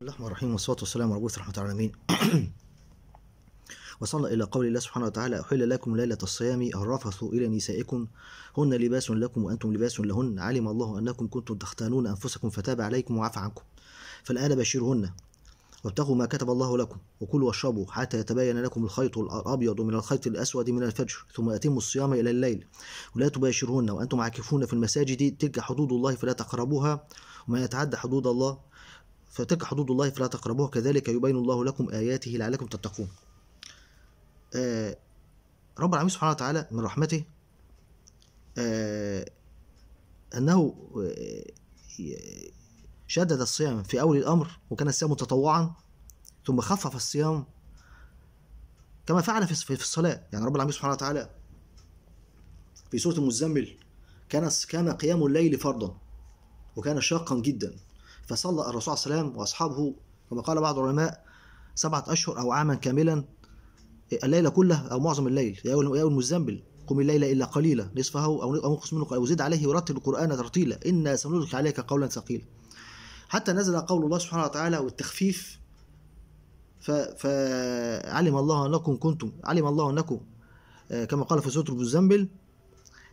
بسم الله الرحمن الرحيم والصلاة والسلام على رسول رحمة العالمين وصلنا إلى قول الله سبحانه وتعالى أحل لكم ليلة الصيام الرفث إلى نسائكم هن لباس لكم وأنتم لباس لهن علم الله أنكم كنتم تختانون أنفسكم فتاب عليكم وعفى عنكم فالآن بشرهن وابتغوا ما كتب الله لكم وكلوا واشربوا حتى يتبين لكم الخيط الابيض من الخيط الاسود من الفجر ثم اتموا الصيام الى الليل ولا تباشرهن وانتم عاكفون في المساجد تلك حدود الله فلا تقربوها ومن يتعدى حدود الله فتلك حدود الله فلا تقربوها كذلك يبين الله لكم آياته لعلكم تتقون آه رب العالمين سبحانه وتعالى من رحمته آه أنه آه، شدد الصيام في أول الأمر وكان الصيام تطوعا ثم خفف الصيام كما فعل في الصلاة يعني رب العالمين سبحانه وتعالى في سورة المزمل كان كان قيام الليل فرضا وكان شاقا جدا فصلى الرسول صلى الله عليه وسلم واصحابه كما قال بعض العلماء سبعه اشهر او عاما كاملا الليله كلها او معظم الليل يا المزمل قم الليل الا قليلا نصفه او انقص منه او زد عليه ورتل القران ترتيلا انا سنلقي عليك قولا ثقيلا حتى نزل قول الله سبحانه وتعالى والتخفيف فعلم الله انكم كنتم علم الله انكم آه، كما قال في سوره المزمل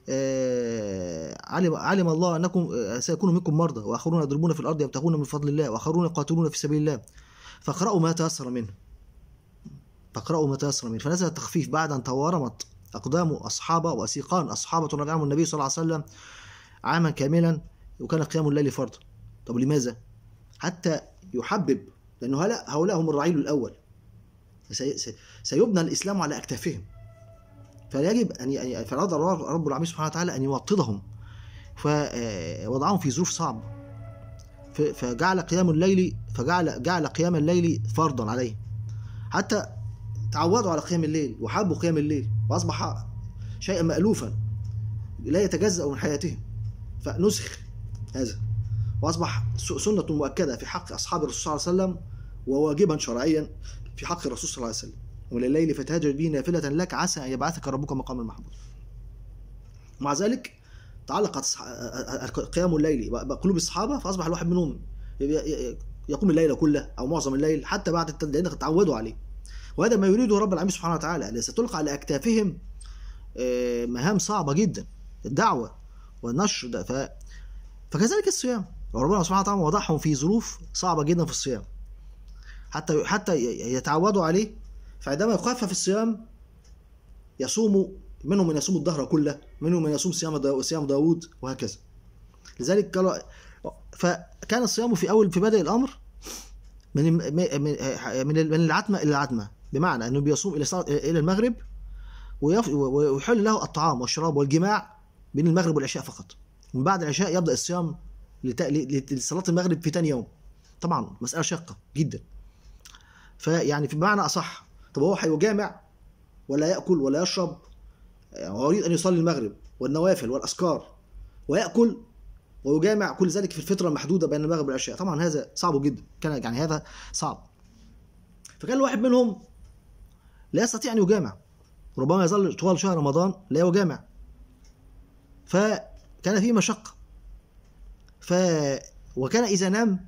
آه، علم علم الله انكم آه، سيكون منكم مرضى واخرون يضربون في الارض يبتغون من فضل الله واخرون يقاتلون في سبيل الله فاقرأوا ما تيسر منه فاقرأوا ما تيسر منه فنزل التخفيف بعد ان تورمت اقدام اصحابه واسيقان اصحابه تراجعهم النبي صلى الله عليه وسلم عاما كاملا وكان قيام الليل فرضا طب لماذا حتى يحبب لانه هؤلاء هم الرعيل الاول سيبنى الاسلام على اكتافهم فيجب أن يعني فأراد رب العالمين سبحانه وتعالى أن يوطدهم فوضعهم آه، في ظروف صعبة فجعل قيام الليل فجعل جعل قيام الليل فرضا عليه حتى تعودوا على قيام الليل وحبوا قيام الليل وأصبح شيئا مألوفا لا يتجزأ من حياتهم فنسخ هذا وأصبح سنة مؤكدة في حق أصحاب الرسول صلى الله عليه وسلم وواجبا شرعيا في حق الرسول صلى الله عليه وسلم ولليل فتهجر به نافلة لك عسى أن يبعثك ربك مقام محمود مع ذلك تعلقت قيام الليل بقلوب الصحابة فأصبح الواحد منهم يقوم الليل كله أو معظم الليل حتى بعد لأنك تعودوا عليه وهذا ما يريده رب العالمين سبحانه وتعالى الذي ستلقى على أكتافهم آه، مهام صعبة جدا الدعوة والنشر ده ف... فكذلك الصيام وربنا سبحانه وتعالى وضعهم في ظروف صعبة جدا في الصيام حتى حتى يتعودوا عليه فعندما يخفف الصيام يصوم منهم من يصوم الدهر كله منهم من يصوم صيام دا صيام داوود وهكذا لذلك قال فكان الصيام في اول في بدء الامر من من من العتمه الى العتمه بمعنى انه بيصوم الى الى المغرب ويحل له الطعام والشراب والجماع بين المغرب والعشاء فقط من بعد العشاء يبدا الصيام لصلاه المغرب في ثاني يوم طبعا مساله شاقه جدا فيعني في بمعنى اصح طب هو هيجامع ولا ياكل ولا يشرب يعني هو يريد ان يصلي المغرب والنوافل والاذكار وياكل ويجامع كل ذلك في الفتره المحدوده بين المغرب والعشاء طبعا هذا صعب جدا كان يعني هذا صعب فكان الواحد منهم لا يستطيع ان يجامع ربما يظل طوال شهر رمضان لا يجامع فكان فيه مشقه ف وكان اذا نام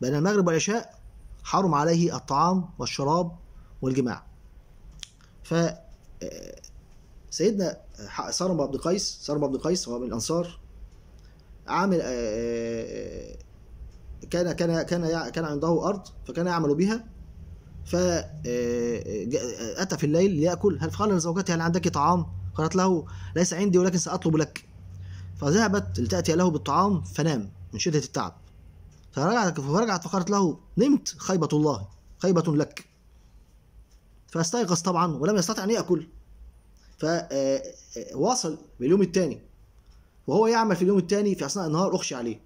بين المغرب والعشاء حرم عليه الطعام والشراب والجماع ف آه، سيدنا سارم بن قيس سارم بن قيس هو من الأنصار عامل آه، آه، كان كان كان كان عنده أرض فكان يعمل بها ف اتى في الليل ليأكل هل قال لزوجته هل يعني عندك طعام؟ قالت له ليس عندي ولكن سأطلب لك فذهبت لتأتي له بالطعام فنام من شدة التعب فرجعت فرجعت فقالت له نمت خيبة الله خيبة لك فاستيقظ طبعا ولم يستطع ان ياكل فواصل آه، آه، باليوم الثاني وهو يعمل في اليوم الثاني في اثناء النهار اخشي عليه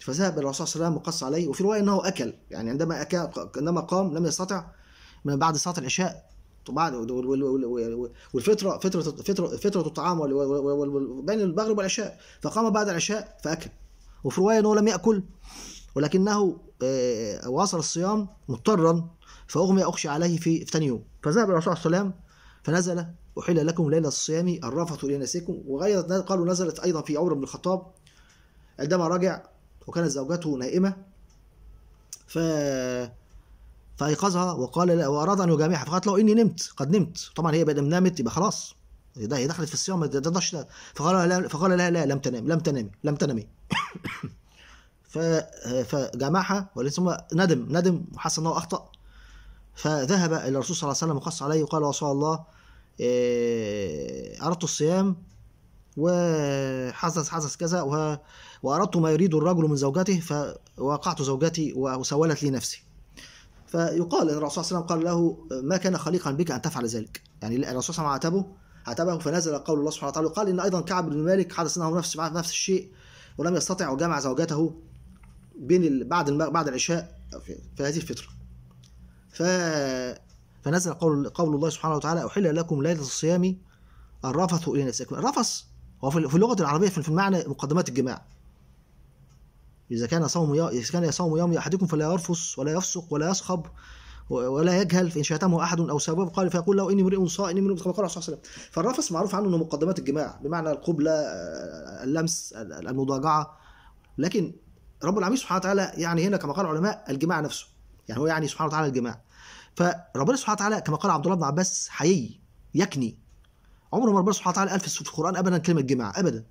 فذهب الرسول صلى الله عليه وسلم وقص عليه وفي روايه انه اكل يعني عندما اكل عندما قام لم يستطع من بعد صلاه العشاء بعد والفطره فطره فطره فطره الطعام بين المغرب والعشاء فقام بعد العشاء فاكل وفي روايه انه لم ياكل ولكنه آه، واصل الصيام مضطرا فأغمي أخشى عليه في, في ثاني يوم فذهب الرسول صلى الله عليه وسلم فنزل أحل لكم ليلة الصيام الرافه إلى نسيكم وغير قالوا نزلت أيضا في عمر بن الخطاب عندما رجع وكانت زوجته نائمة ف فأيقظها وقال لا وأراد أن يجامعها فقالت له إني نمت قد نمت طبعا هي بدل نامت يبقى خلاص هي دخلت في الصيام ما تقدرش فقال لا فقال لا لا لم تنام لم تنامي لم تنامي فجامعها ولكن ثم ندم ندم وحس انه اخطا فذهب إلى الرسول صلى الله عليه وسلم وقص عليه وقال يا رسول الله إيه، أردت الصيام وحدث حدث كذا وأردت ما يريد الرجل من زوجته فوقعت زوجتي وسولت لي نفسي فيقال ان الرسول صلى الله عليه وسلم قال له ما كان خليقا بك ان تفعل ذلك يعني الرسول صلى الله عليه وسلم عاتبه عاتبه فنزل قول الله سبحانه وتعالى قال ان ايضا كعب بن مالك حدث انه نفس نفس الشيء ولم يستطع وجمع زوجته بين بعد بعد العشاء في هذه الفتره ف فنزل قول قول الله سبحانه وتعالى احل لكم ليله الصيام الرفث الى نسائكم الرفث هو في اللغه العربيه في المعنى مقدمات الجماع اذا كان صوم اذا كان يصوم يوم احدكم فلا يرفث ولا يفسق ولا يصخب ولا يجهل فان شتمه احد او سبب قال فيقول له اني امرئ صائم اني امرئ كما قال صلى الله عليه وسلم فالرفث معروف عنه انه مقدمات الجماع بمعنى القبله اللمس المضاجعه لكن رب العالمين سبحانه وتعالى يعني هنا كما قال العلماء الجماع نفسه يعني هو يعني سبحانه وتعالى الجماع فربنا سبحانه وتعالى كما قال عبد الله بن عباس حيي يكني عمره ما ربنا سبحانه وتعالى قال في القران ابدا كلمه جماع ابدا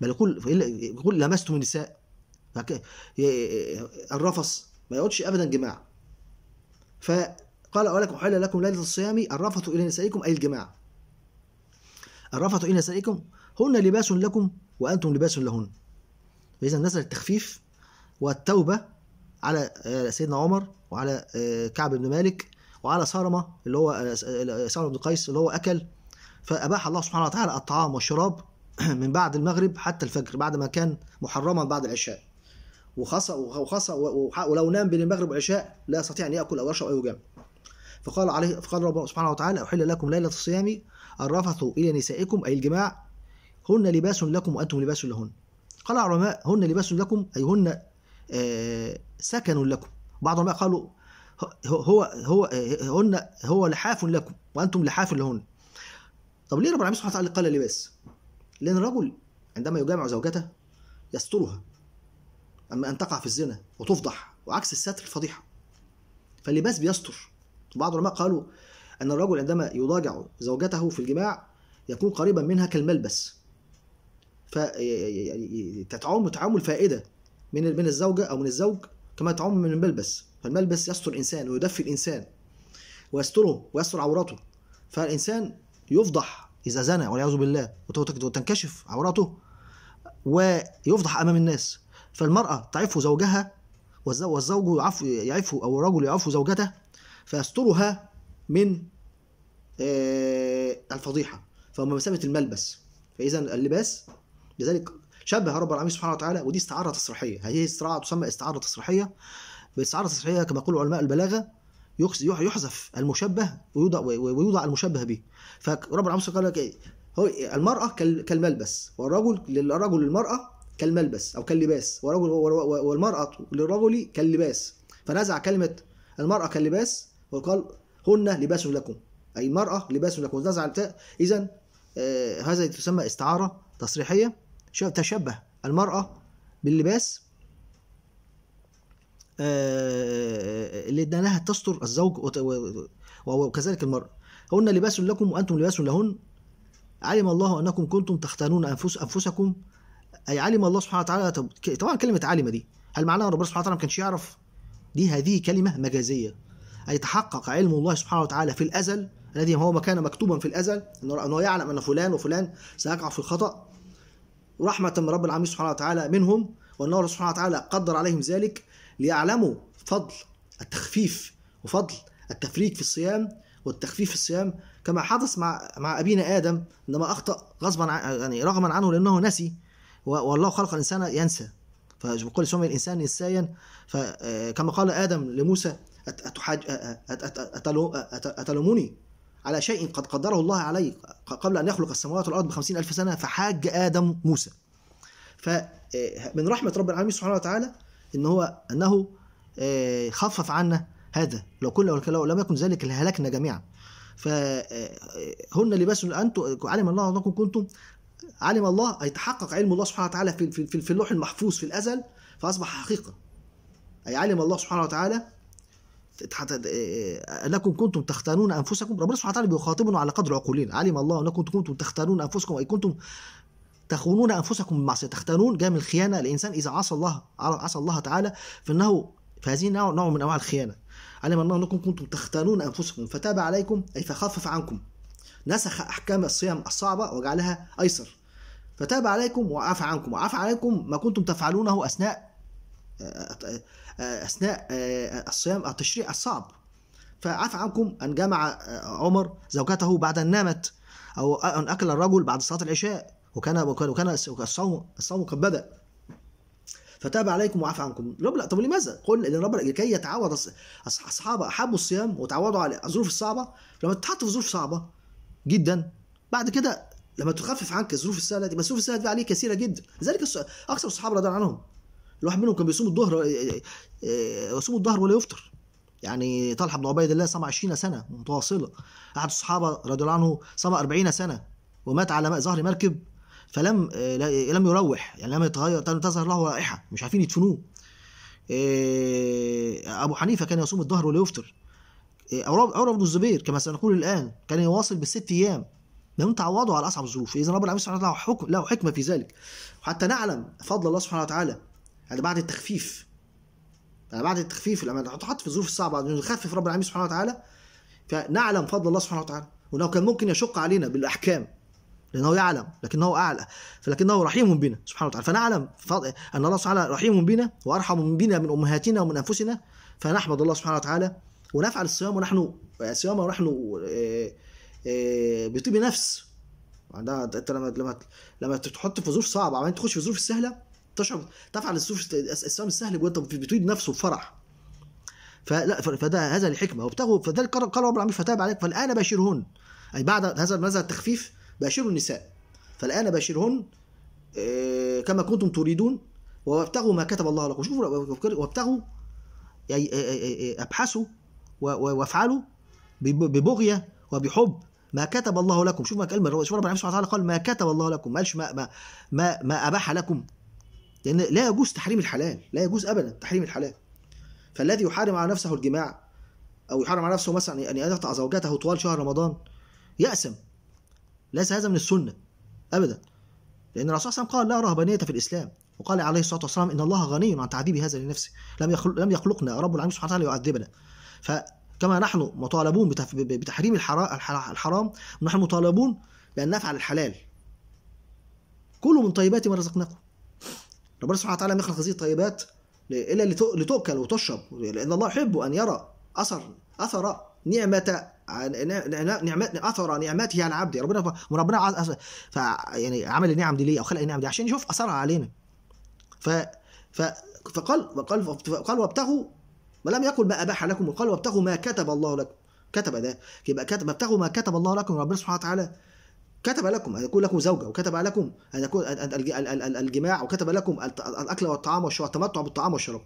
بل يقول يقول لمستم النساء الرفص ما يقولش ابدا جماع فقال ولكم حل لكم ليله الصيام الرفث الى نسائكم اي الجماع الرفث الى نسائكم هن لباس لكم وانتم لباس لهن فاذا نزل التخفيف والتوبه على آه، سيدنا عمر وعلى آه، كعب بن مالك وعلى صرمه اللي هو آه، صرمه بن قيس اللي هو اكل فاباح الله سبحانه وتعالى الطعام والشراب من بعد المغرب حتى الفجر بعد ما كان محرما بعد العشاء وخاصة وخاصة ولو نام بين المغرب والعشاء لا يستطيع ان ياكل او يشرب او يجامل فقال عليه فقال ربنا سبحانه وتعالى احل لكم ليله الصيام الرفث الى نسائكم اي الجماع هن لباس لكم وانتم لباس لهن قال العلماء هن لباس لكم اي هن سكن لكم بعض العلماء قالوا هو هو هن هو لحاف لكم وانتم لحاف لهن طب ليه رب العالمين سبحانه وتعالى قال لباس لان الرجل عندما يجامع زوجته يسترها اما ان تقع في الزنا وتفضح وعكس الستر الفضيحه فاللباس بيستر بعض العلماء قالوا ان الرجل عندما يضاجع زوجته في الجماع يكون قريبا منها كالملبس فتتعامل تعامل فائده من من الزوجة أو من الزوج كما تعم من الملبس فالملبس يستر الإنسان ويدفي الإنسان ويستره ويستر عورته فالإنسان يفضح إذا زنى والعياذ بالله وتنكشف عورته ويفضح أمام الناس فالمرأة تعف زوجها والزوج يعف, يعف أو الرجل يعف زوجته فيسترها من آه، الفضيحة فهو بمثابه الملبس فإذا اللباس لذلك شبه رب العالمين سبحانه وتعالى ودي استعاره تصريحيه هذه استعاره تسمى استعاره تصريحيه باستعاره تصريحيه كما يقول علماء البلاغه يحذف المشبه ويوضع ويوضع المشبه به فرب العالمين قال لك إيه؟ هو المراه كالملبس والرجل للرجل للمراه كالملبس او كاللباس ورجل والمراه للرجل كاللباس فنزع كلمه المراه كاللباس وقال هن لباس لكم اي المراه لباس لكم نزع التاء اذا آه، هذا تسمى استعاره تصريحيه تشبه المرأة باللباس آه، اللي لها تستر الزوج وكذلك المرأة هن لباس لكم وأنتم لباس لهن علم الله أنكم كنتم تختانون أنفس أنفسكم أي علم الله سبحانه وتعالى طبعا كلمة علم دي هل معناها ربنا سبحانه وتعالى ما كانش يعرف دي هذه كلمة مجازية أي تحقق علم الله سبحانه وتعالى في الأزل الذي هو ما كان مكتوبا في الأزل أنه يعلم أن فلان وفلان سيقع في الخطأ ورحمة من رب العالمين سبحانه وتعالى منهم وأن الله سبحانه وتعالى قدر عليهم ذلك ليعلموا فضل التخفيف وفضل التفريج في الصيام والتخفيف في الصيام كما حدث مع مع أبينا آدم عندما أخطأ غصبا عن يعني رغما عنه لأنه نسي والله خلق الإنسان ينسى فبقول سمي الإنسان نسيا فكما آه، قال آدم لموسى أتلومني على شيء قد قدره الله عليه قبل أن يخلق السماوات والأرض بخمسين ألف سنة فحاج آدم موسى فمن آه، رحمة رب العالمين سبحانه وتعالى إن هو أنه آه، خفف عنا هذا لو كنا لو لم يكن ذلك لهلكنا جميعا فهن آه، لباس أنتم علم الله أنكم كنتم علم الله أي تحقق علم الله سبحانه وتعالى في في اللوح المحفوظ في الأزل فأصبح حقيقة أي علم الله سبحانه وتعالى انكم اه، اه، كنتم تختارون انفسكم ربنا سبحانه وتعالى بيخاطبنا على قدر عقولنا علم الله انكم كنتم تختارون انفسكم اي كنتم تخونون انفسكم بالمعصيه تختارون جاء من الخيانه الانسان اذا عصى الله عصى الله تعالى فانه هذه نوع نوع من انواع الخيانه علم الله انكم كنتم تختارون انفسكم فتاب عليكم اي فخفف عنكم نسخ احكام الصيام الصعبه وجعلها ايسر فتاب عليكم وعفى عنكم وعفى عليكم ما كنتم تفعلونه اثناء اثناء الصيام التشريع الصعب فعفى عنكم ان جمع عمر زوجته بعد ان نامت او ان اكل الرجل بعد صلاه العشاء وكان وكان الصوم الصوم قد بدا فتاب عليكم وعفى عنكم رب لا طب لماذا قل ان رب لكي يتعود اصحاب احبوا الصيام وتعودوا على الظروف الصعبه لما تتحط في ظروف صعبه جدا بعد كده لما تخفف عنك الظروف السهله دي بس الظروف السهله دي عليه كثيره جدا لذلك اكثر الصحابه رضي عنهم الواحد منهم كان بيصوم الظهر آه، آه، آه، يصوم الظهر ولا يفطر يعني طلحه بن عبيد الله صام 20 سنه متواصله احد الصحابه رضي الله عنه صام 40 سنه ومات على ظهر مركب فلم لم يروح يعني لم يتغير تظهر له رائحه مش عارفين يدفنوه ابو حنيفه كان يصوم الظهر ولا يفطر عروه بن الزبير كما سنقول الان كان يواصل بالست ايام لم تعوضوا على اصعب الظروف اذا رب العالمين سبحانه وتعالى له حكمه في ذلك وحتى نعلم فضل الله سبحانه وتعالى هذا بعد التخفيف هذا بعد التخفيف لما تحط في الظروف الصعبه نخفف رب العالمين سبحانه وتعالى فنعلم فضل الله سبحانه وتعالى وانه كان ممكن يشق علينا بالاحكام لانه يعلم لكنه اعلى فلكنه رحيم بنا سبحانه وتعالى فنعلم ان الله سبحانه وتعالى رحيم بنا وارحم بنا من امهاتنا ومن انفسنا فنحمد الله سبحانه وتعالى ونفعل الصيام ونحن صيام ونحن آه، آه، بطيب نفس عندها يعني انت لما لما لما تحط في ظروف صعبه عمال تخش في ظروف سهله تشعر تفعل السؤال السهل وانت بتريد نفسه بفرح فلا فده هذا الحكمه وابتغوا فذلك قال رب العالمين فتاب عليك فالان باشرهن اي بعد هذا هذا التخفيف باشروا النساء فالان باشرهن آه، كما كنتم تريدون وابتغوا ما كتب الله لكم شوفوا وابتغوا يعني ابحثوا وافعلوا ببغيه وبحب ما كتب الله لكم شوف ما كلمه شوف العالمين سبحانه وتعالى قال ما كتب الله لكم ما قالش ما ما ما اباح لكم لأن لا يجوز تحريم الحلال لا يجوز أبدا تحريم الحلال فالذي يحارم على نفسه الجماع أو يحارم على نفسه مثلا أن يقطع زوجته طوال شهر رمضان يأسم ليس هذا من السنة أبدا لأن الرسول صلى الله عليه وسلم قال لا رهبانية في الإسلام وقال عليه الصلاة والسلام إن الله غني عن تعذيب هذا لنفسه لم يخلق لم يخلقنا رب العالمين سبحانه وتعالى يعذبنا فكما نحن مطالبون بتحريم الحرام نحن مطالبون بأن نفعل الحلال كلوا من طيبات ما رزقناكم ربنا سبحانه وتعالى يخلق هذه الطيبات الا لتؤكل وتشرب لان الله يحب ان يرى اثر اثر نعمه نعمة اثر نعمته على عبده ربنا ربنا ف يعني عمل النعم دي ليه او خلق النعم دي عشان يشوف اثرها علينا ف فقال وقال قال وابتغوا ما لم يقل ما اباح لكم وقال وابتغوا ما كتب الله لكم كتب ده يبقى كتب ابتغوا ما كتب الله لكم ربنا سبحانه وتعالى كتب لكم أن يكون لكم زوجة وكتب لكم أن يكون الجماع وكتب لكم الأكل والطعام والشراب التمتع بالطعام والشراب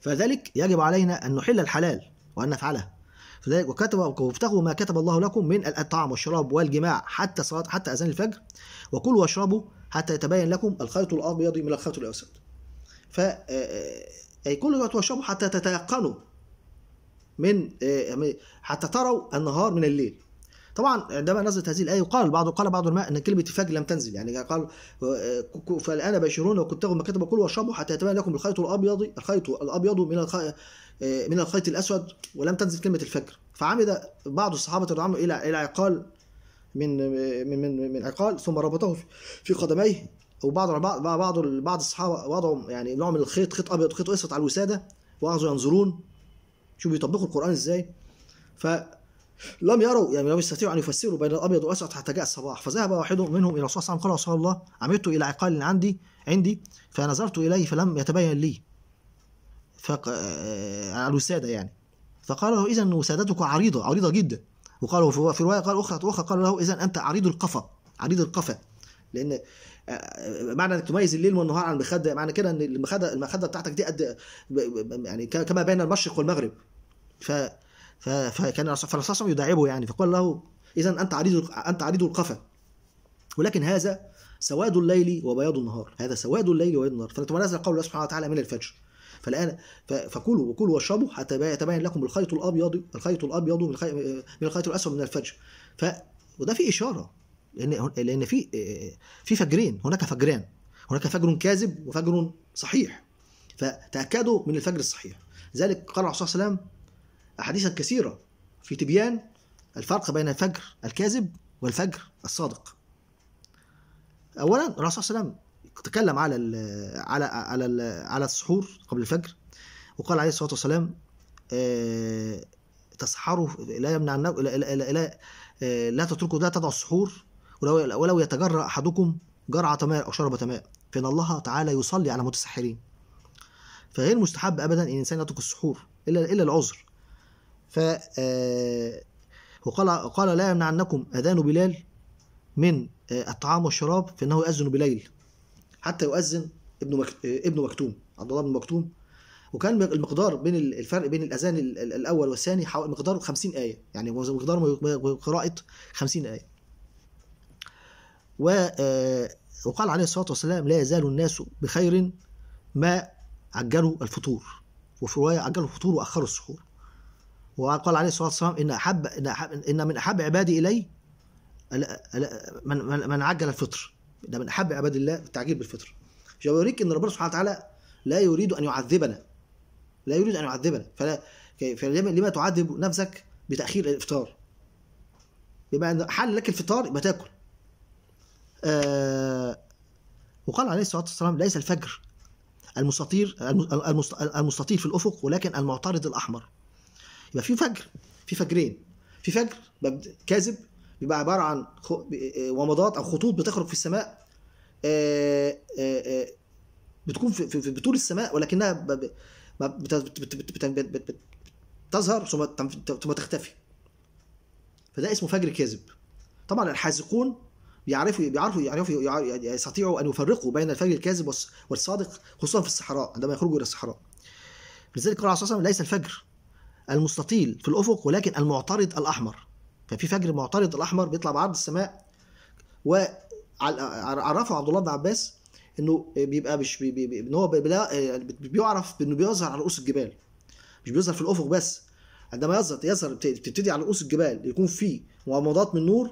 فذلك يجب علينا أن نحل الحلال وأن نفعله. فذلك وكتب وابتغوا ما كتب الله لكم من الطعام والشراب والجماع حتى صلاة حتى أذان الفجر وكلوا واشربوا حتى يتبين لكم الخيط الأبيض من الخيط الأسود ف آه، آه، أي كلوا واشربوا حتى تتيقنوا من آه، يعني حتى تروا النهار من الليل طبعا عندما نزلت هذه الايه وقال بعض قال بعض العلماء ان كلمه فج لم تنزل يعني قال آه، فالان بشرون وكنت تاخذ ما كتب كله واشربوا حتى يتبين لكم الخيط الابيض الخيط الابيض من الخيط آه، من الخيط الاسود ولم تنزل كلمه الفجر فعمد بعض الصحابه رضي الى الى عقال من آه، من من, من عقال ثم ربطه في قدميه وبعض بعض بعض الصحابه وضعوا يعني نوع من الخيط خيط ابيض خيط اسود على الوساده واخذوا ينظرون شوفوا بيطبقوا القران ازاي ف لم يروا يعني لم يستطيعوا أن يفسروا بين الأبيض والأسود حتى جاء الصباح فذهب واحد منهم إلى الرسول صلى الله عليه وسلم قال رسول الله عمدت إلى عقال عندي عندي فنظرت إليه فلم يتبين لي فق... آه، على الوسادة يعني فقال له إذا وسادتك عريضة عريضة جدا وقالوا في رواية قال أخرى أخرى قال له إذا أنت عريض القفا عريض القفا لأن آه، آه، معنى انك تميز الليل والنهار عن المخده معنى كده ان المخده المخده بتاعتك دي قد يعني كما بين المشرق والمغرب ف فكان فالخصم يداعبه يعني فقال له اذا انت عريض انت عريض القفا ولكن هذا سواد الليل وبياض النهار هذا سواد الليل وبياض النهار فلتنازل قول الله سبحانه وتعالى من الفجر فالان فكلوا وكلوا واشربوا حتى يتبين لكم الخيط الابيض الخيط الابيض من الخيط, من الخيط الاسود من الفجر ف وده في اشاره لان لان في في فجرين هناك فجران هناك فجر كاذب وفجر صحيح فتاكدوا من الفجر الصحيح ذلك قال الرسول صلى الله عليه وسلم أحاديثا كثيرة في تبيان الفرق بين الفجر الكاذب والفجر الصادق أولا الرسول صلى الله عليه وسلم تكلم على الـ على على الـ على السحور قبل الفجر وقال عليه الصلاة والسلام آه تسحروا لا يمنع لا, لا, لا, لا آه، تتركوا لا تدعوا السحور ولو, ولو يتجرأ أحدكم جرعة ماء أو شربة ماء فإن الله تعالى يصلي على المتسحرين فغير مستحب أبدا إن الإنسان يترك السحور إلا إلا العذر ف آه، وقال قال لا يمنعنكم اذان بلال من آه، الطعام والشراب فانه يؤذن بليل حتى يؤذن ابن آه، ابن مكتوم عبد الله بن مكتوم وكان المقدار بين الفرق بين الاذان الاول والثاني حوالي مقدار 50 ايه يعني مقدار قراءه 50 ايه و وقال عليه الصلاه والسلام لا يزال الناس بخير ما عجلوا الفطور وفي روايه عجلوا الفطور واخروا السحور وقال عليه الصلاة والسلام إن أحب إن, أحب إن من أحب عبادي إلي من, من, من عجل الفطر ده من أحب عباد الله التعجيل بالفطر عشان يوريك إن ربنا سبحانه وتعالى لا يريد أن يعذبنا لا يريد أن يعذبنا فلا فلما تعذب نفسك بتأخير الإفطار بما أن حل لك الفطار يبقى تاكل آه وقال عليه الصلاة والسلام ليس الفجر المستطير المستطير في الأفق ولكن المعترض الأحمر يبقى في فجر في فجرين في فجر كاذب بيبقى عباره عن آه، ومضات او خطوط بتخرج في السماء آه، آه، بتكون في بطول السماء ولكنها بتظهر ثم تختفي فده اسمه فجر كاذب طبعا الحاذقون بيعرفوا بيعرفوا يعرفوا يستطيعوا ان يفرقوا بين الفجر الكاذب والصادق خصوصا في الصحراء عندما يخرجوا الى الصحراء لذلك قال عليه ليس الفجر المستطيل في الأفق ولكن المعترض الأحمر ففي فجر معترض الأحمر بيطلع بعرض السماء وعرفه عبد الله بن عباس انه بيبقى مش بي بي ان هو آه، بيعرف انه بيظهر على رؤوس الجبال مش بيظهر في الافق بس عندما يظهر يظهر بتبتدي على رؤوس الجبال يكون في ومضات من نور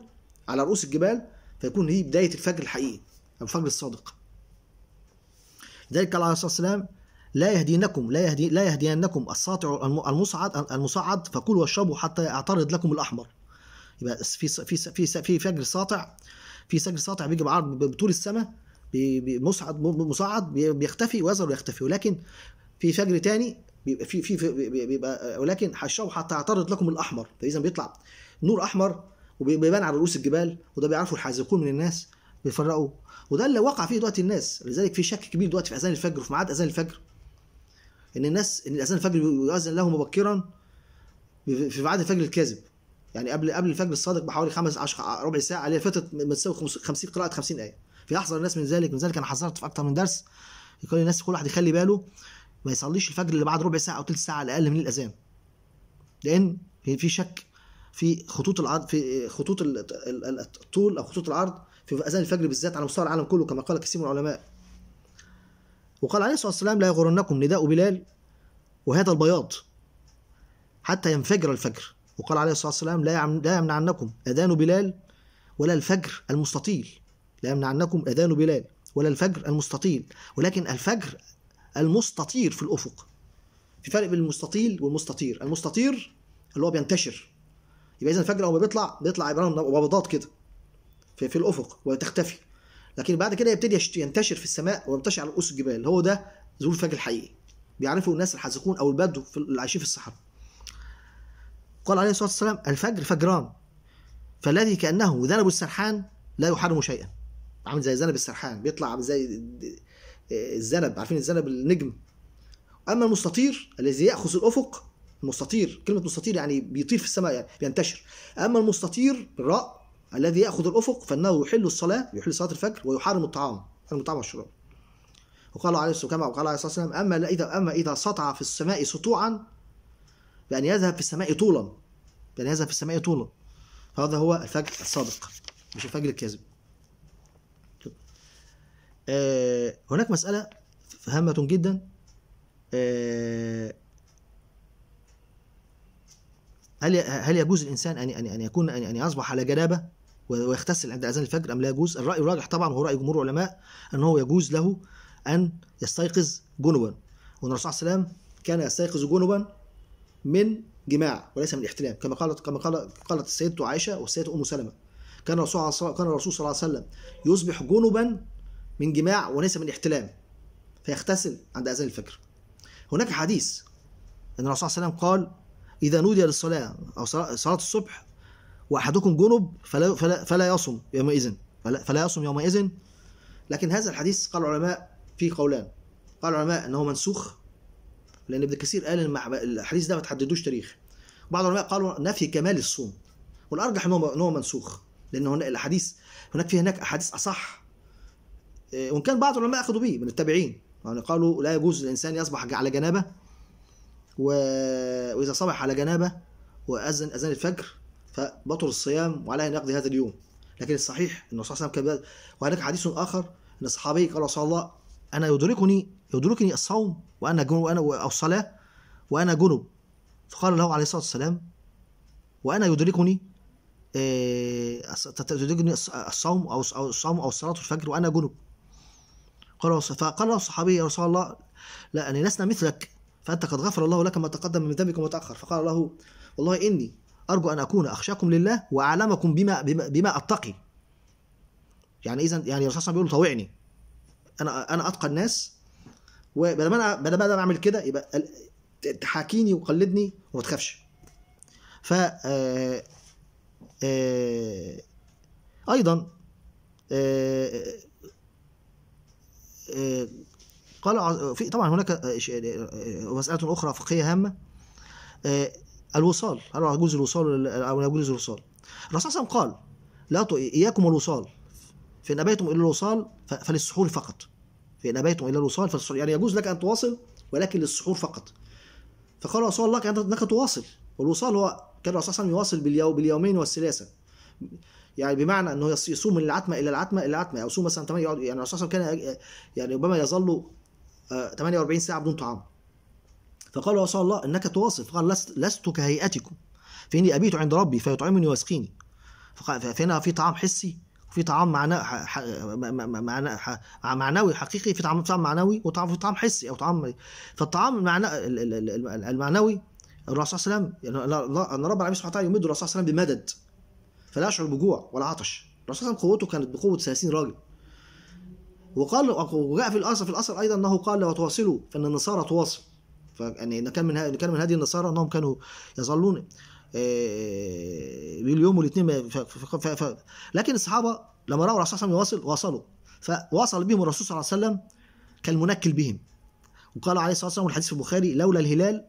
على رؤوس الجبال فيكون هي بدايه الفجر الحقيقي الفجر الصادق ذلك قال عليه الصلاه والسلام لا يهدينكم لا يهدي لا يهدينكم الساطع المصعد المصعد فكلوا واشربوا حتى يعترض لكم الاحمر يبقى في في في في فجر ساطع في فجر ساطع بيجي بعرض بطول السماء مصعد مصعد بيختفي ويظهر ويختفي ولكن في فجر تاني بيبقى في في بيبقى ولكن حشوا حتى اعترض لكم الاحمر فاذا بيطلع نور احمر وبيبان على رؤوس الجبال وده بيعرفوا الحاذقون من الناس بيفرقوا وده اللي وقع فيه دلوقتي الناس لذلك في شك كبير دلوقتي في اذان الفجر وفي ميعاد اذان الفجر ان الناس ان الاذان الفجر يؤذن له مبكرا في ميعاد الفجر الكاذب يعني قبل قبل الفجر الصادق بحوالي خمس 10 ربع ساعه اللي فاتت ما تساوي 50 قراءه 50 ايه فيحذر الناس من ذلك من ذلك انا حذرت في اكثر من درس يقول الناس كل واحد يخلي باله ما يصليش الفجر اللي بعد ربع ساعه او ثلث ساعه على الاقل من الاذان لان في شك في خطوط العرض في خطوط الطول او خطوط العرض في اذان الفجر بالذات على مستوى العالم كله كما قال كثير من العلماء وقال عليه الصلاة والسلام لا يغرنكم نداء بلال وهذا البياض حتى ينفجر الفجر وقال عليه الصلاة والسلام لا يمنعنكم أذان بلال ولا الفجر المستطيل لا يمنعنكم أذان بلال ولا الفجر المستطيل ولكن الفجر المستطير في الأفق في فرق بين المستطيل والمستطير المستطير اللي هو بينتشر يبقى إذا الفجر أول ما بيطلع بيطلع عبارة عن كده في, في الأفق وتختفي لكن بعد كده يبتدي ينتشر في السماء وينتشر على رؤوس الجبال هو ده ظهور الفجر الحقيقي بيعرفه الناس الحاذقون او البدو في العايشين في الصحراء قال عليه الصلاه والسلام الفجر فجران فالذي كانه ذنب السرحان لا يحرم شيئا عامل زي ذنب السرحان بيطلع عامل زي الذنب عارفين الذنب النجم اما المستطير الذي ياخذ الافق المستطير كلمه مستطير يعني بيطير في السماء يعني بينتشر اما المستطير الراء الذي يأخذ الأفق فإنه يحل الصلاة يحل صلاة الفجر ويحرم الطعام يحرم الطعام والشراب وقال عليه الصلاة كما قال عليه الصلاة والسلام أما إذا أما إذا سطع في السماء سطوعا بأن يذهب في السماء طولا بأن يذهب في السماء طولا هذا هو الفجر الصادق مش الفجر الكاذب آه، هناك مسألة هامة جدا آه، هل هل يجوز الانسان ان ان ان يكون ان, أن يصبح على جنابه ويغتسل عند اذان الفجر ام لا يجوز؟ الراي الراجح طبعا هو راي جمهور العلماء انه يجوز له ان يستيقظ جنبا وان الرسول صلى الله عليه وسلم كان يستيقظ جنبا من جماع وليس من احتلام كما قالت كما قالت قالت السيده عائشه والسيده ام سلمه كان الرسول كان الرسول صلى الله عليه وسلم يصبح جنبا من جماع وليس من احتلام فيغتسل عند اذان الفجر هناك حديث ان الرسول صلى الله عليه وسلم قال إذا نودي للصلاة أو صلاة الصبح وأحدكم جنب فلا, فلا, فلا يصم يومئذ فلا, فلا يصم يومئذ لكن هذا الحديث قال العلماء فيه قولان قال العلماء أنه منسوخ لأن ابن كثير قال إن الحديث ده ما تحددوش تاريخ بعض العلماء قالوا نفي كمال الصوم والأرجح أنه هو منسوخ لأن هنا الأحاديث هناك في هناك أحاديث أصح آه، وإن كان بعض العلماء أخذوا به من التابعين يعني قالوا لا يجوز للإنسان يصبح على جنابة و... وإذا صبح على جنابة وأذن أذان الفجر فبطل الصيام وعليه أن يقضي هذا اليوم لكن الصحيح أن الرسول صلى الله عليه وسلم كان وهناك حديث آخر أن الصحابي قال رسول الله أنا يدركني يدركني الصوم وأنا جنب وأنا أو الصلاة وأنا جنب فقال له عليه الصلاة والسلام وأنا يدركني آه، تدركني الصوم أو الصوم أو صلاة الفجر وأنا جنب قال فقال له الصحابي يا رسول الله لا يعني لسنا مثلك فأنت قد غفر الله لك ما تقدم من ذنبك وما تأخر فقال له والله إني أرجو أن أكون أخشاكم لله وأعلمكم بما بما, بما أتقي يعني إذا يعني الرسول صلى الله عليه وسلم بيقول طوعني أنا أنا أتقى الناس وبدل ما أنا بدل ما أنا أعمل كده يبقى تحاكيني وقلدني وما تخافش ف آه، آه، أيضا آه، قال في طبعا هناك مسألة آه، آه، آه، أخرى فقهية هامة الوصال هل يجوز الوصال أو لا يجوز الوصال الرسول صلى الله عليه وسلم قال لا إياكم الوصال فإن أبيتم إلى الوصال فللسحور فقط فإن أبيتم إلى الوصال فللسحور يعني يجوز لك أن تواصل ولكن للسحور فقط فقال رسول الله أنك تواصل والوصال هو كان الرسول صلى الله عليه وسلم يواصل باليومين والثلاثة يعني بمعنى انه يصوم من العتمه الى العتمه الى العتمه او يصوم مثلا يعني الرسول صلى الله عليه وسلم كان يعني ربما يظل 48 ساعه بدون طعام فقال رسول الله انك تواصف قال لست, لست كهيئتكم فاني ابيت عند ربي فيطعمني ويسقيني فهنا في طعام حسي وفي طعام معنوي حقيقي في طعام طعام معنوي وطعام في طعام حسي او طعام فالطعام المعنى المعنوي الرسول صلى الله عليه وسلم يعني ان رب العالمين سبحانه وتعالى يمد الرسول صلى الله عليه وسلم بمدد فلا يشعر بجوع ولا عطش الرسول صلى الله عليه وسلم قوته كانت بقوه 30 راجل وقال وجاء في الاثر في الاثر ايضا انه قال وتواصلوا فان النصارى تواصل فيعني كان من كان من هذه النصارى انهم كانوا يظلون آه، اليوم والاثنين لكن الصحابه لما راوا الرسول صلى الله عليه وسلم يواصل واصلوا فواصل بهم الرسول صلى الله عليه وسلم كالمنكل بهم وقال عليه الصلاه والسلام والحديث في البخاري لولا الهلال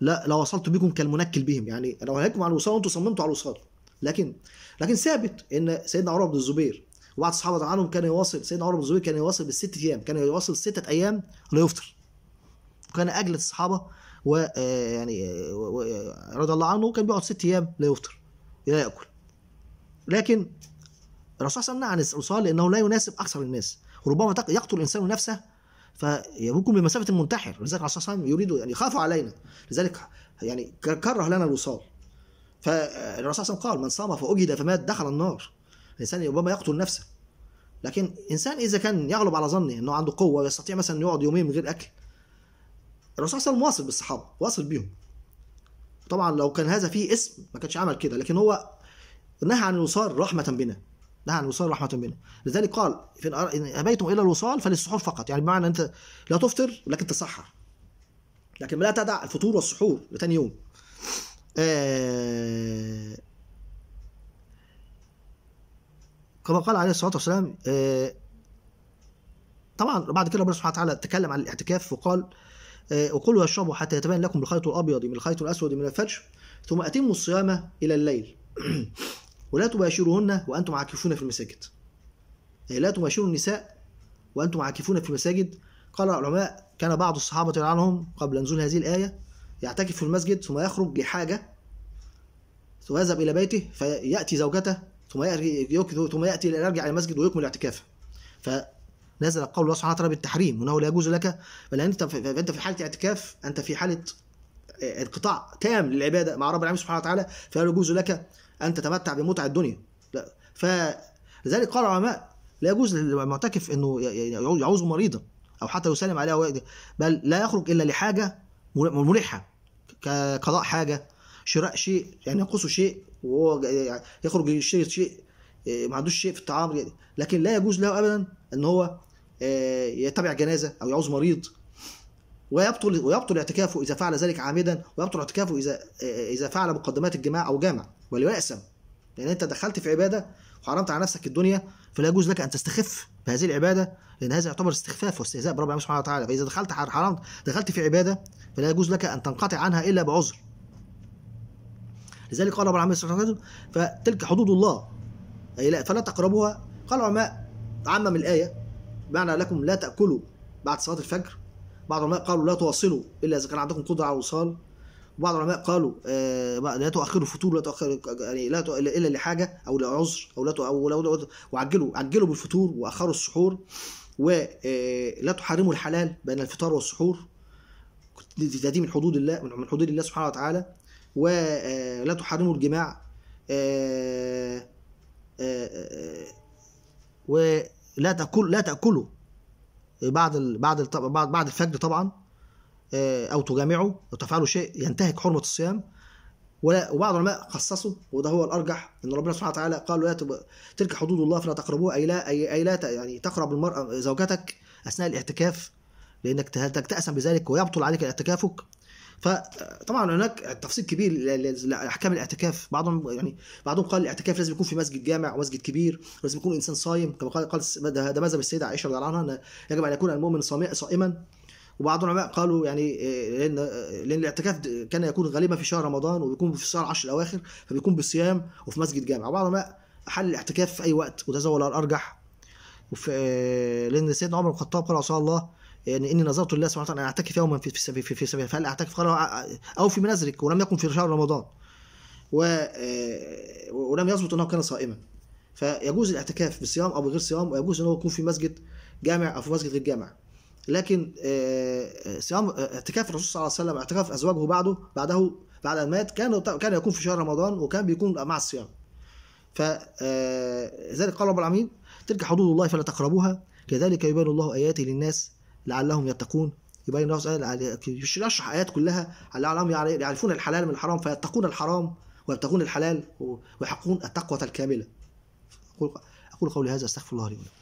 لا لوصلت بكم كالمنكل بهم يعني لو هلكم على الوصال وانتم صممتوا على الوصال لكن لكن ثابت ان سيدنا عمر بن الزبير وبعض الصحابه رضي عنهم كان يواصل سيدنا عمر بن الزبير كان يواصل بالست ايام كان يواصل سته ايام لا يفطر وكان اجلد الصحابه و آه، يعني رضي الله عنه كان بيقعد ست ايام لا يفطر لا ياكل لكن الرسول صلى الله عليه وسلم عن الوصال لانه لا يناسب اكثر الناس وربما يقتل الانسان نفسه فيكون بمسافه المنتحر لذلك الرسول صلى الله عليه وسلم يريد يعني يخاف علينا لذلك يعني كره لنا الوصال فالرسول صلى الله عليه وسلم قال من صام فاجد فمات دخل النار الانسان ربما يقتل نفسه لكن انسان اذا كان يغلب على ظني انه عنده قوه ويستطيع مثلا يقعد يومين من غير اكل الرسول صلى الله عليه وسلم واصل بالصحابه واصل بيهم طبعا لو كان هذا فيه اسم ما كانش عمل كده لكن هو نهى عن الوصال رحمه بنا نهى عن الوصال رحمه بنا لذلك قال ان ابيتم الى الوصال فللسحور فقط يعني بمعنى انت لا تفطر لكن تصحر لكن لا تدع الفطور والسحور لتاني يوم آه كما قال عليه الصلاه والسلام آه، طبعا بعد كده ربنا سبحانه وتعالى تكلم عن الاعتكاف وقال آه، وكلوا واشربوا حتى يتبين لكم الخيط الابيض من الخيط الاسود من الفجر ثم اتموا الصيام الى الليل ولا تباشروهن وانتم عاكفون في المساجد آه، لا تباشروا النساء وانتم عاكفون في المساجد قال العلماء كان بعض الصحابه عنهم قبل نزول هذه الايه يعتكف في المسجد ثم يخرج لحاجه ويذهب الى بيته فياتي زوجته ثم يأتي ثم يأتي يرجع إلى المسجد ويكمل اعتكافه فنزل قول الله سبحانه وتعالى بالتحريم وأنه لا يجوز لك بل أنت فأنت في حالة اعتكاف أنت في حالة آه، انقطاع تام للعبادة مع رب العالمين سبحانه وتعالى فلا يجوز لك أن تتمتع بمتع الدنيا لا فلذلك قال العلماء لا يجوز للمعتكف أنه يعوز مريضا أو حتى يسلم عليها بل لا يخرج إلا لحاجة ملحه كقضاء حاجة شراء شيء يعني ينقصه شيء وهو يعني يخرج يشتري شيء آه، ما عندوش شيء في الطعام لكن لا يجوز له ابدا ان هو آه، يتبع جنازه او يعوز مريض ويبطل ويبطل اعتكافه اذا فعل ذلك عامدا ويبطل اعتكافه اذا آه، اذا فعل مقدمات الجماع او جامع وليأسم لان انت دخلت في عباده وحرمت على نفسك الدنيا فلا يجوز لك ان تستخف بهذه العباده لان هذا يعتبر استخفاف واستهزاء برب العالمين سبحانه وتعالى فاذا دخلت حرمت دخلت في عباده فلا يجوز لك ان تنقطع عنها الا بعذر لذلك قال العلماء فتلك حدود الله أي لا فلا تقربوها قال العلماء عمم الآية بمعنى لكم لا تأكلوا بعد صلاة الفجر بعض العلماء قالوا لا تواصلوا إلا إذا كان عندكم قدرة على الوصال بعض العلماء قالوا آه، لا تؤخروا الفطور لا تؤخروا يعني لا الا لحاجه او لعذر او لا او وعجلوا عجلوا بالفطور واخروا السحور ولا آه، تحرموا الحلال بين الفطار والسحور دي من حدود الله من حدود الله سبحانه وتعالى ولا آه، تحرموا الجماع آه، آه، ولا تاكل لا تاكلوا بعد بعد بعد الفجر طبعا او تجامعوا او تفعلوا شيء ينتهك حرمه الصيام ولا وبعض العلماء خصصوا وده هو الارجح ان ربنا سبحانه وتعالى قال لا تلك حدود الله فلا تقربوها اي لا اي, أي لا يعني تقرب المراه زوجتك اثناء الاعتكاف لانك تأسم بذلك ويبطل عليك اعتكافك فطبعا هناك تفصيل كبير لاحكام الاعتكاف بعضهم يعني بعضهم قال الاعتكاف لازم يكون في مسجد جامع ومسجد كبير لازم يكون انسان صايم كما قال قال ده مذهب السيده عائشه رضي الله عنها يجب ان يكون المؤمن صائما وبعض العلماء قالوا يعني آه، لان لان الاعتكاف كان يكون غالبا في شهر رمضان وبيكون في الشهر العشر الاواخر فبيكون بالصيام وفي مسجد جامع وبعض العلماء حل الاعتكاف في اي وقت وده هو الارجح وفي آه، لان سيدنا عمر بن الخطاب قال صلى الله يعني اني نظرت لله سبحانه وتعالى ان اعتكف يوما في في في, في فهل اعتكف قال او في منازلك ولم يكن في شهر رمضان و آه، ولم يثبت انه كان صائما فيجوز الاعتكاف بصيام او بغير صيام ويجوز ان هو يكون في مسجد جامع او في مسجد غير جامع لكن آه، آه، صيام اعتكاف الرسول صلى الله عليه وسلم اعتكاف ازواجه بعده بعده بعد ان مات كان كان يكون في شهر رمضان وكان بيكون مع الصيام ف ذلك قال رب العالمين تلك حدود الله فلا تقربوها كذلك يبين الله آياته للناس لعلهم يتقون يبين الله سبحانه يعني يشرح آيات كلها لعلهم يعرفون الحلال من الحرام فيتقون الحرام ويبتغون الحلال ويحققون التقوى الكاملة أقول قولي هذا أستغفر الله لي ولكم